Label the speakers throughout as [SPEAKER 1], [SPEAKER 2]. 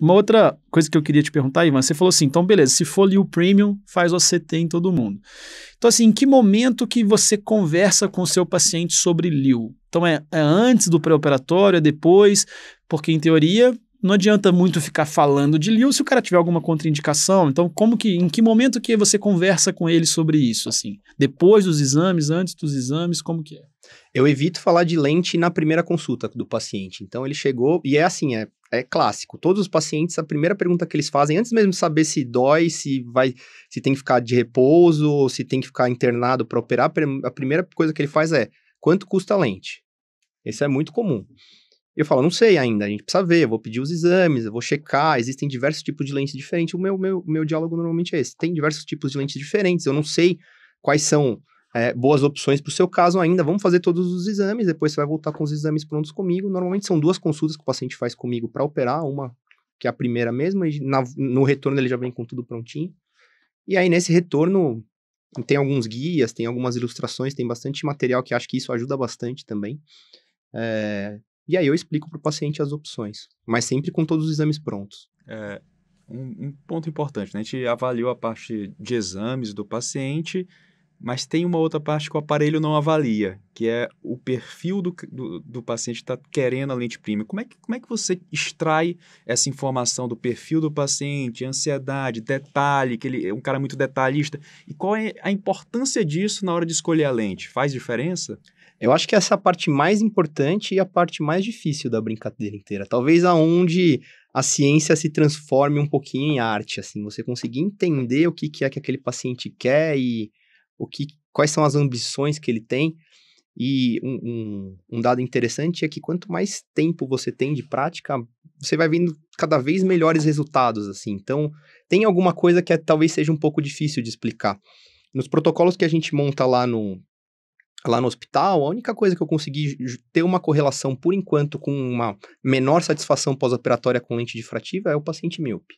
[SPEAKER 1] Uma outra coisa que eu queria te perguntar, Ivan, você falou assim, então beleza, se for ali o premium, faz o OCT em todo mundo. Então assim, em que momento que você conversa com o seu paciente sobre LIU? Então é, é antes do pré-operatório, é depois, porque em teoria não adianta muito ficar falando de LIU se o cara tiver alguma contraindicação. Então como que, em que momento que você conversa com ele sobre isso, assim? Depois dos exames, antes dos exames, como que é? Eu evito falar de lente na primeira consulta do paciente. Então ele chegou e é assim, é, é clássico. Todos os pacientes, a primeira pergunta que eles fazem, antes mesmo de saber se dói, se vai, se tem que ficar de repouso ou se tem que ficar internado para operar, a primeira coisa que ele faz é quanto custa a lente. Isso é muito comum. Eu falo, não sei ainda, a gente precisa ver, eu vou pedir os exames, eu vou checar, existem diversos tipos de lentes diferentes. O meu, meu, meu diálogo normalmente é esse. Tem diversos tipos de lentes diferentes, eu não sei quais são é, boas opções para o seu caso ainda. Vamos fazer todos os exames, depois você vai voltar com os exames prontos comigo. Normalmente são duas consultas que o paciente faz comigo para operar, uma que é a primeira mesmo, e na, no retorno ele já vem com tudo prontinho. E aí, nesse retorno, tem alguns guias, tem algumas ilustrações, tem bastante material que acho que isso ajuda bastante também. É, e aí eu explico para o paciente as opções, mas sempre com todos os exames prontos. É, um, um ponto importante, né? a gente avaliou a parte de exames do paciente mas tem uma outra parte que o aparelho não avalia, que é o perfil do, do, do paciente que está querendo a lente prima. Como é, que, como é que você extrai essa informação do perfil do paciente, ansiedade, detalhe, que ele é um cara muito detalhista? E qual é a importância disso na hora de escolher a lente? Faz diferença? Eu acho que essa é a parte mais importante e a parte mais difícil da brincadeira inteira. Talvez aonde a ciência se transforme um pouquinho em arte, assim, você conseguir entender o que, que é que aquele paciente quer e o que, quais são as ambições que ele tem. E um, um, um dado interessante é que quanto mais tempo você tem de prática, você vai vendo cada vez melhores resultados, assim. Então, tem alguma coisa que é, talvez seja um pouco difícil de explicar. Nos protocolos que a gente monta lá no, lá no hospital, a única coisa que eu consegui ter uma correlação, por enquanto, com uma menor satisfação pós-operatória com lente difrativa é o paciente míope.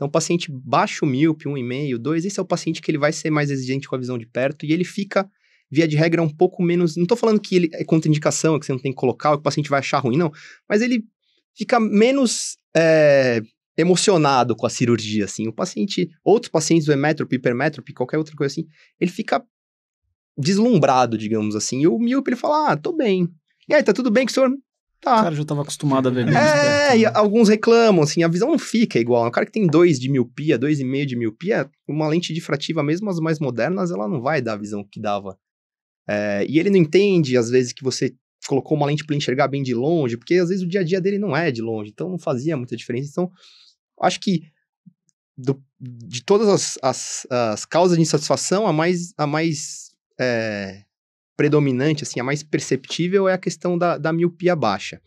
[SPEAKER 1] Então, paciente baixo míope, 1,5, 2, esse é o paciente que ele vai ser mais exigente com a visão de perto e ele fica, via de regra, um pouco menos. Não estou falando que ele é contraindicação, que você não tem que colocar, que o paciente vai achar ruim, não. Mas ele fica menos é, emocionado com a cirurgia, assim. O paciente, outros pacientes do hemétrope, hipermétrope, qualquer outra coisa assim, ele fica deslumbrado, digamos assim. E o míope, ele fala, ah, tô bem. E aí, tá tudo bem com o senhor? Tá. O cara já estava acostumado a ver isso É, e né? alguns reclamam, assim, a visão não fica igual. O é cara que tem dois de miopia, meio de miopia, uma lente difrativa, mesmo as mais modernas, ela não vai dar a visão que dava. É, e ele não entende, às vezes, que você colocou uma lente para enxergar bem de longe, porque às vezes o dia a dia dele não é de longe, então não fazia muita diferença. Então, acho que do, de todas as, as, as, causas de insatisfação, a mais, a mais é, predominante, assim, a mais perceptível é a questão da, da miopia baixa.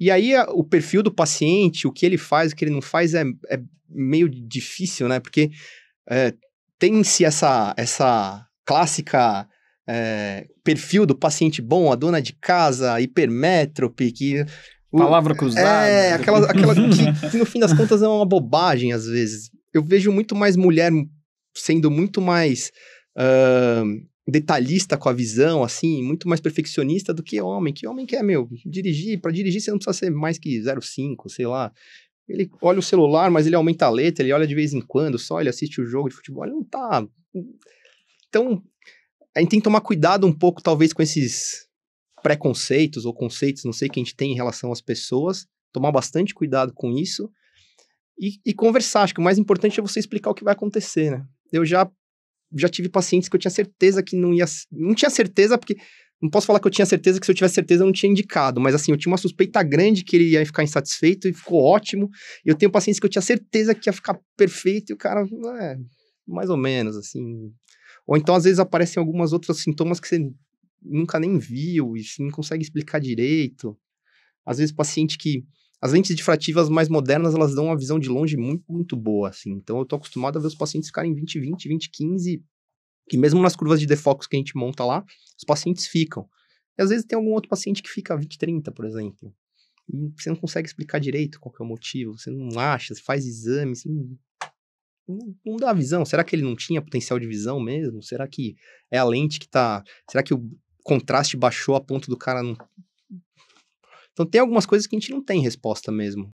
[SPEAKER 1] E aí a, o perfil do paciente, o que ele faz, o que ele não faz é, é meio difícil, né? Porque é, tem-se essa, essa clássica é, perfil do paciente bom, a dona de casa, hipermétrope, que... O, Palavra cruzada. É, aquela, aquela que, que no fim das contas é uma bobagem às vezes. Eu vejo muito mais mulher sendo muito mais... Uh, detalhista com a visão, assim, muito mais perfeccionista do que homem. Que homem quer, é, meu? Dirigir, para dirigir você não precisa ser mais que 0,5, sei lá. Ele olha o celular, mas ele aumenta a letra, ele olha de vez em quando só, ele assiste o jogo de futebol, ele não tá. Hum, então, a gente tem que tomar cuidado um pouco, talvez, com esses preconceitos ou conceitos, não sei, que a gente tem em relação às pessoas, tomar bastante cuidado com isso e, e conversar. Acho que o mais importante é você explicar o que vai acontecer, né? Eu já já tive pacientes que eu tinha certeza que não ia. Não tinha certeza, porque. Não posso falar que eu tinha certeza que se eu tivesse certeza eu não tinha indicado, mas assim, eu tinha uma suspeita grande que ele ia ficar insatisfeito e ficou ótimo. E eu tenho pacientes que eu tinha certeza que ia ficar perfeito e o cara, é, mais ou menos, assim. Ou então, às vezes, aparecem algumas outras sintomas que você nunca nem viu e você não consegue explicar direito. Às vezes, paciente que as lentes difrativas mais modernas, elas dão uma visão de longe muito, muito boa, assim. Então, eu tô acostumado a ver os pacientes ficarem 20, 20, 20, 15, que mesmo nas curvas de defocus que a gente monta lá, os pacientes ficam. E às vezes tem algum outro paciente que fica 20, 30, por exemplo. E você não consegue explicar direito qual que é o motivo, você não acha, você faz exame, você não, não, não dá visão. Será que ele não tinha potencial de visão mesmo? Será que é a lente que tá... Será que o contraste baixou a ponto do cara não então tem algumas coisas que a gente não tem resposta mesmo.